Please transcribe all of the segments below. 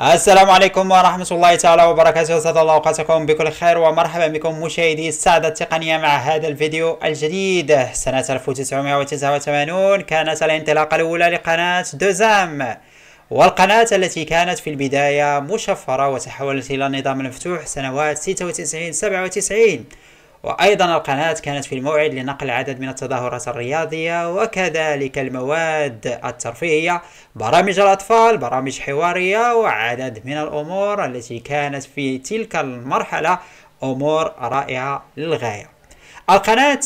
السلام عليكم ورحمة الله تعالى وبركاته وسعد الله أوقاتكم بكل خير ومرحبا بكم مشاهدي السعادة التقنية مع هذا الفيديو الجديد سنة 1989 كانت الانطلاقة الأولى لقناة دوزام والقناة التي كانت في البداية مشفرة وتحولت إلى نظام مفتوح سنوات 96 97 وأيضا القناة كانت في الموعد لنقل عدد من التظاهرات الرياضية وكذلك المواد الترفيهية برامج الأطفال برامج حوارية وعدد من الأمور التي كانت في تلك المرحلة أمور رائعة للغاية القناة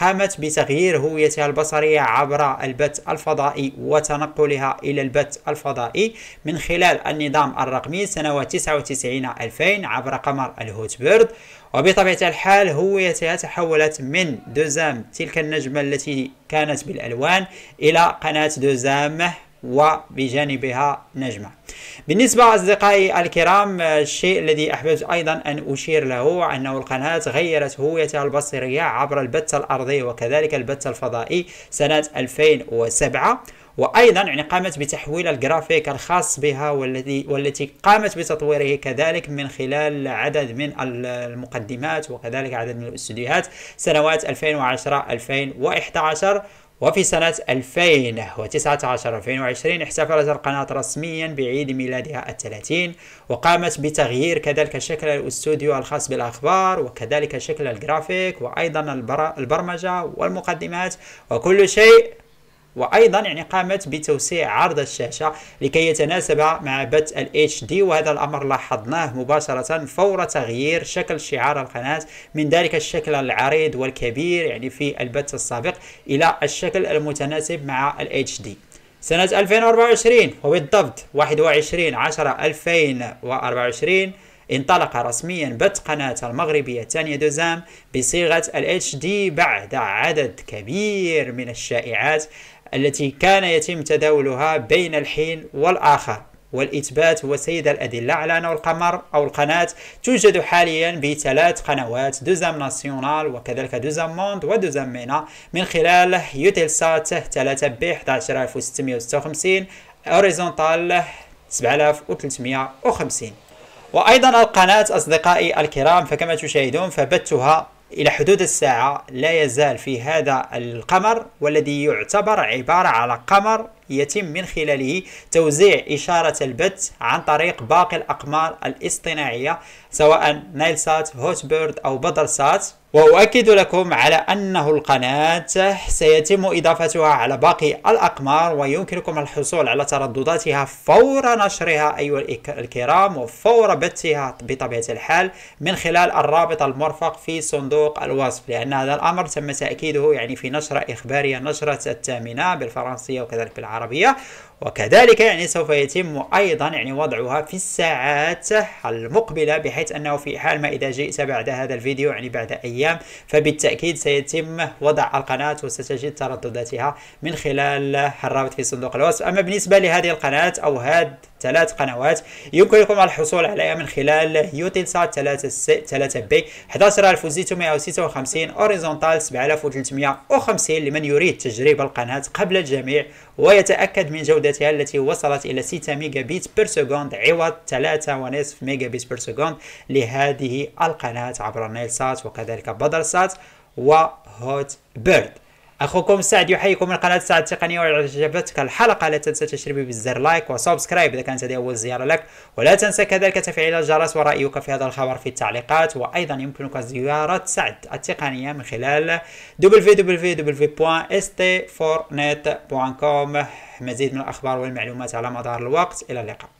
قامت بتغيير هويتها البصرية عبر البث الفضائي وتنقلها إلى البث الفضائي من خلال النظام الرقمي سنوات 99 2000 عبر قمر الهوت بيرد وبطبيعة الحال هويتها تحولت من دوزام تلك النجمة التي كانت بالألوان إلى قناة دوزام وبجانبها نجمة بالنسبة أصدقائي الكرام الشيء الذي أحببت أيضا أن أشير له أنه القناة غيرت هويتها البصرية عبر البث الأرضي وكذلك البث الفضائي سنة 2007 وايضا يعني قامت بتحويل الجرافيك الخاص بها والذي والتي قامت بتطويره كذلك من خلال عدد من المقدمات وكذلك عدد من الاستديوهات سنوات 2010 2011 وفي سنة 2019-2020 احتفلت القناة رسميا بعيد ميلادها الثلاثين وقامت بتغيير كذلك شكل الاستوديو الخاص بالأخبار وكذلك شكل الجرافيك وأيضا البرمجة والمقدمات وكل شيء وايضا يعني قامت بتوسيع عرض الشاشه لكي يتناسب مع بث ال HD وهذا الامر لاحظناه مباشره فور تغيير شكل شعار القناه من ذلك الشكل العريض والكبير يعني في البث السابق الى الشكل المتناسب مع ال HD سنة 2024 وبالضبط 21 10 2024 انطلق رسميا بث قناة المغربية الثانية دوزام بصيغة ال HD بعد عدد كبير من الشائعات التي كان يتم تداولها بين الحين والآخر والإثبات هو سيد الأدلة على أن القمر أو القناة توجد حاليا بثلاث قنوات دوزام ناسيونال وكذلك دوزام موند ودوزام مينا من خلال يوتيلسات 3 ب 11656 أوريزونتال 7350 وأيضا القناة أصدقائي الكرام فكما تشاهدون فبتها إلى حدود الساعة لا يزال في هذا القمر والذي يعتبر عبارة على قمر يتم من خلاله توزيع إشارة البث عن طريق باقي الأقمار الاصطناعية سواء نايلسات بيرد أو بدرسات وأؤكد لكم على أنه القناة سيتم إضافتها على باقي الأقمار ويمكنكم الحصول على تردداتها فور نشرها أيها الكرام وفور بثها بطبيعة الحال من خلال الرابط المرفق في صندوق الوصف لأن هذا الأمر تم تأكيده يعني في نشرة إخبارية نشرة الثامنة بالفرنسية وكذلك بالعربية العربية وكذلك يعني سوف يتم أيضا يعني وضعها في الساعات المقبلة بحيث أنه في حال ما إذا جئت بعد هذا الفيديو يعني بعد أيام فبالتأكيد سيتم وضع القناة وستجد تردداتها من خلال الرابط في صندوق الوصف أما بالنسبة لهذه القناة أو هذا ثلاث قنوات يمكنكم الحصول عليها من خلال سات 3 3 بي 11656 اوريزونتال 7350 لمن يريد تجربة القناة قبل الجميع ويتأكد من جودتها التي وصلت إلى 6 ميجا بيت بير سكوند عوض 3.5 ميجا بيت بير سكوند لهذه القناة عبر سات وكذلك سات وهوت بيرد اخوكم سعد يحييكم من قناه سعد التقنيه وعجبتك الحلقه لا تنسى تشترك بزر لايك وسبسكرايب اذا كانت هذه اول زياره لك ولا تنسى كذلك تفعيل الجرس ورايك في هذا الخبر في التعليقات وايضا يمكنك زياره سعد التقنيه من خلال www.st4net.com مزيد من الاخبار والمعلومات على مدار الوقت الى اللقاء